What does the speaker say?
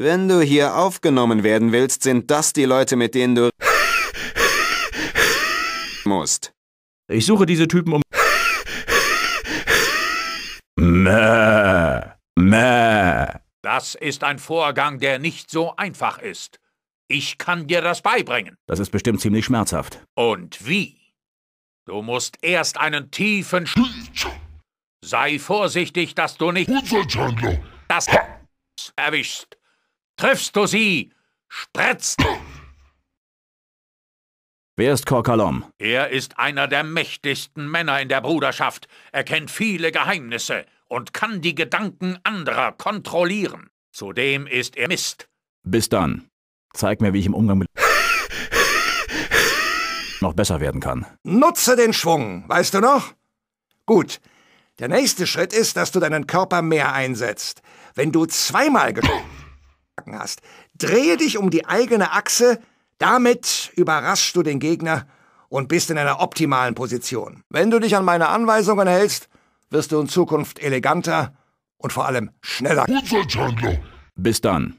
Wenn du hier aufgenommen werden willst, sind das die Leute, mit denen du musst. Ich suche diese Typen um. Mäh. Mäh. Das ist ein Vorgang, der nicht so einfach ist. Ich kann dir das beibringen. Das ist bestimmt ziemlich schmerzhaft. Und wie? Du musst erst einen tiefen Sch Sei vorsichtig, dass du nicht das erwischst. Triffst du sie, spritzt! Wer ist Korkalom? Er ist einer der mächtigsten Männer in der Bruderschaft. Er kennt viele Geheimnisse und kann die Gedanken anderer kontrollieren. Zudem ist er Mist. Bis dann. Zeig mir, wie ich im Umgang mit noch besser werden kann. Nutze den Schwung, weißt du noch? Gut. Der nächste Schritt ist, dass du deinen Körper mehr einsetzt. Wenn du zweimal Haken hast. Drehe dich um die eigene Achse, damit überraschst du den Gegner und bist in einer optimalen Position. Wenn du dich an meine Anweisungen hältst, wirst du in Zukunft eleganter und vor allem schneller. Bis dann.